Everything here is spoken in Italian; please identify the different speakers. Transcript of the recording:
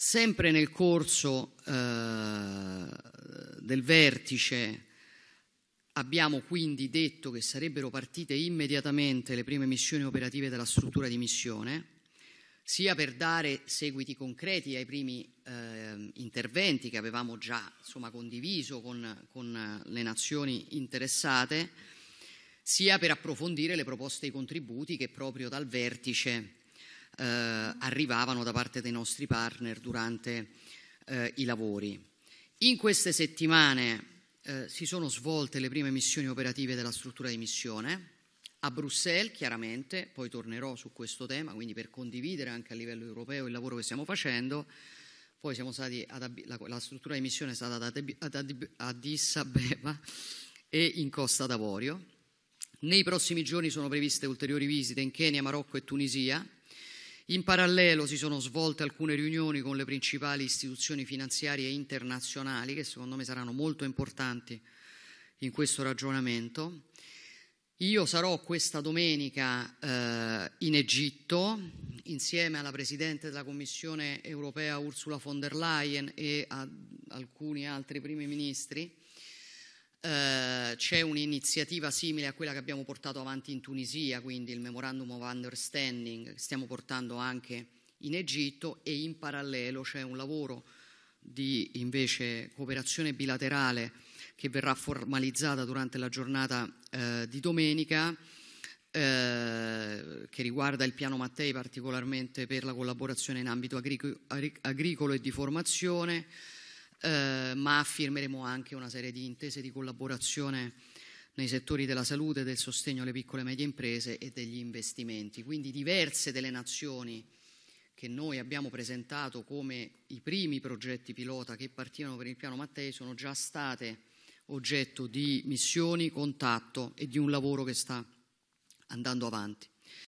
Speaker 1: Sempre nel corso eh, del vertice abbiamo quindi detto che sarebbero partite immediatamente le prime missioni operative della struttura di missione, sia per dare seguiti concreti ai primi eh, interventi che avevamo già insomma, condiviso con, con le nazioni interessate, sia per approfondire le proposte e i contributi che proprio dal vertice eh, arrivavano da parte dei nostri partner durante eh, i lavori. In queste settimane eh, si sono svolte le prime missioni operative della struttura di missione a Bruxelles, chiaramente, poi tornerò su questo tema, quindi per condividere anche a livello europeo il lavoro che stiamo facendo. Poi ad, la, la, struttura di missione è stata ad Addis Abeba e in Costa d'Avorio. Nei prossimi giorni sono previste ulteriori visite in Kenya, Marocco e Tunisia in parallelo si sono svolte alcune riunioni con le principali istituzioni finanziarie internazionali che secondo me saranno molto importanti in questo ragionamento. Io sarò questa domenica eh, in Egitto insieme alla Presidente della Commissione europea Ursula von der Leyen e a alcuni altri primi ministri eh, c'è un'iniziativa simile a quella che abbiamo portato avanti in Tunisia, quindi il Memorandum of Understanding, che stiamo portando anche in Egitto e in parallelo c'è un lavoro di invece cooperazione bilaterale che verrà formalizzata durante la giornata eh, di domenica eh, che riguarda il piano Mattei particolarmente per la collaborazione in ambito agrico- agricolo e di formazione eh, ma firmeremo anche una serie di intese di collaborazione nei settori della salute, del sostegno alle piccole e medie imprese e degli investimenti. Quindi diverse delle nazioni che noi abbiamo presentato come i primi progetti pilota che partivano per il piano Mattei sono già state oggetto di missioni, contatto e di un lavoro che sta andando avanti.